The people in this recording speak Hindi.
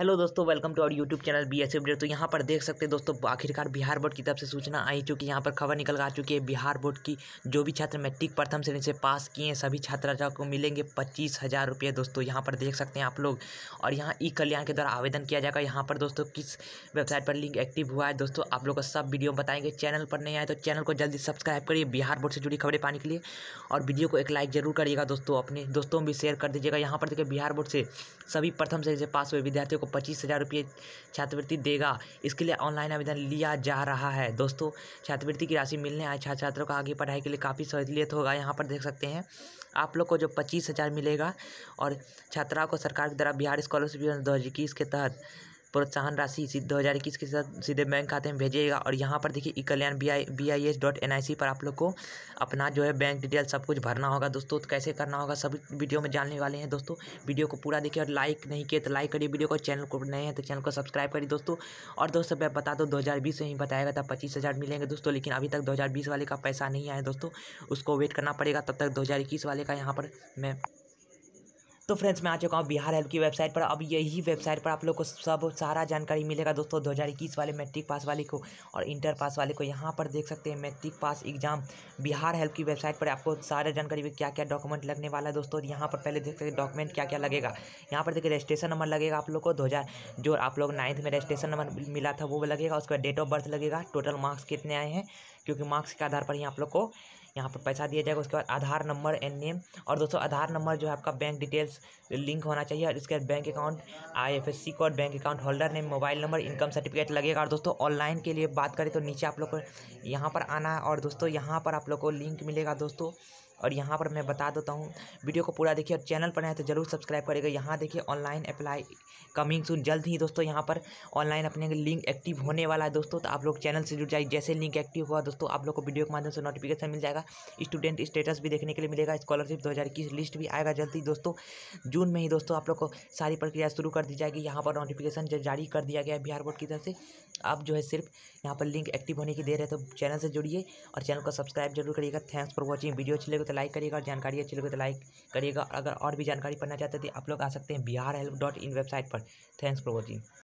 हेलो दोस्तों welcome to our YouTube channel B S तो यहाँ पर देख सकते हैं दोस्तों आखिरकार बिहार बोर्ड की तरफ से सूचना आई है यहाँ पर खबर निकल आ चुकी है बिहार बोर्ड की जो भी छात्र मैट्रिक प्रथम श्रेणी से पास किए हैं सभी छात्राओं को मिलेंगे पच्चीस हज़ार रुपये दोस्तों यहाँ पर देख सकते हैं आप लोग और यहाँ ई कल्याण के द्वारा आवेदन किया जाएगा यहाँ पर दोस्तों किस वेबसाइट पर लिंक एक्टिव हुआ है दोस्तों आप लोग का सब वीडियो बताएंगे चैनल पर नहीं आए तो चैनल को जल्दी सब्सक्राइब करिए बिहार बोर्ड से जुड़ी खबरें पाने के लिए और वीडियो को एक लाइक जरूर करिएगा दोस्तों अपने दोस्तों भी शेयर कर दीजिएगा यहाँ पर देखिए बिहार बोर्ड से सभी प्रथम श्रेणी से पास हुए विद्यार्थियों को पच्चीस हज़ार रुपये छात्रवृत्ति देगा इसके लिए ऑनलाइन आवेदन लिया जा रहा है दोस्तों छात्रवृत्ति की राशि मिलने आए छात्र छात्रों का आगे पढ़ाई के लिए काफ़ी सहूलियत होगा यहाँ पर देख सकते हैं आप लोग को जो पच्चीस हज़ार मिलेगा और छात्राओं को सरकार की तरफ बिहार स्कॉलरशिप दो हज़ार इक्कीस के तहत प्रोत्साहन राशि दो हज़ार इक्कीस के साथ सीधे बैंक खाते में भेजिएगा और यहाँ पर देखिए Kalyan B I B I S dot N I C पर आप लोग को अपना जो है बैंक डिटेल सब कुछ भरना होगा दोस्तों तो कैसे करना होगा सब वीडियो में जानने वाले हैं दोस्तों वीडियो को पूरा देखिए और लाइक नहीं किए तो लाइक करिए वीडियो को चैनल को नए हैं तो चैनल को सब्सक्राइब करिए दोस्तों और दोस्तों मैं बता दो हज़ार बीस में ही बताएगा तब था पच्चीस हज़ार मिलेंगे दोस्तों लेकिन अभी तक दो हज़ार बीस वाले का पैसा नहीं आया दोस्तों उसको वेट करना पड़ेगा तब तक दो हज़ार इक्कीस वाले का यहाँ पर मैं तो फ्रेंड्स मैं आ चुका हूँ बिहार हेल्प की वेबसाइट पर अब यही वेबसाइट पर आप लोग को सब सारा जानकारी मिलेगा दोस्तों इक्कीस वाले मैट्रिक पास वाले को और इंटर पास वाले को यहाँ पर देख सकते हैं matric pass exam Bihar help की वेबसाइट पर आपको सारा जानकारी में क्या क्या डॉक्यूमेंट लगने वाला है दोस्तों यहाँ पर पहले देख सकते हैं डॉक्यूमेंट क्या क्या लगेगा यहाँ पर देखिए रजिस्ट्रेशन नंबर लगेगा आप लोग को दो जो आप लोग नाइन्थ में रजिस्ट्रेशन नंबर मिला था वो लगेगा उसके बाद डेट ऑफ बर्थ लगेगा टोटल मार्क्स कितने आए हैं क्योंकि मार्क्स के आधार पर ही आप लोग को यहाँ पर पैसा दिया जाएगा उसके बाद आधार नंबर एन नेम और दोस्तों आधार नंबर जो है आपका बैंक डिटेल्स लिंक होना चाहिए और इसके बाद bank account I code bank account holder name mobile number income certificate लगेगा और दोस्तों ऑनलाइन के लिए बात करें तो नीचे आप लोग को यहाँ पर आना है और दोस्तों यहाँ पर आप लोग को लिंक मिलेगा दोस्तों और यहाँ पर मैं बता देता हूँ वीडियो को पूरा देखिए और चैनल पर है तो जरूर सब्सक्राइब करेगा यहाँ देखिए ऑनलाइन अप्लाई कमिंग सुन जल्द ही दोस्तों यहाँ पर ऑनलाइन अपने लिंक एक्टिव होने वाला है दोस्तों तो आप लोग चैनल से जुड़ जाइए जैसे लिंक एक्टिव हुआ दोस्तों आप लोग को वीडियो के माध्यम से नोटिफिकेशन मिल जाएगा स्टूडेंट स्टेटस भी देखने के लिए मिलेगा स्कॉलरशिप दो लिस्ट भी आएगा जल्द ही दोस्तों जून में ही दोस्तों आप लोग को सारी प्रक्रिया शुरू कर दी जाएगी यहाँ पर नोटिफिकेशन जारी कर दिया गया बिहार बोर्ड की तरफ से आप जो है सिर्फ यहाँ पर लिंक एक्टिव होने की देर है तो चैनल से जुड़िए और चैनल को सब्सक्राइब जरूर करिएगा थैंक्स फॉर वॉचिंग वीडियो अच्छी लगे तो तो लाइक करिएगा जानकारी अच्छी लगे तो लाइक करिएगा अगर और भी जानकारी पढ़ना चाहते थे तो आप लोग आ सकते हैं Bihar help dot in website पर थैंक्स फॉर वॉचिंग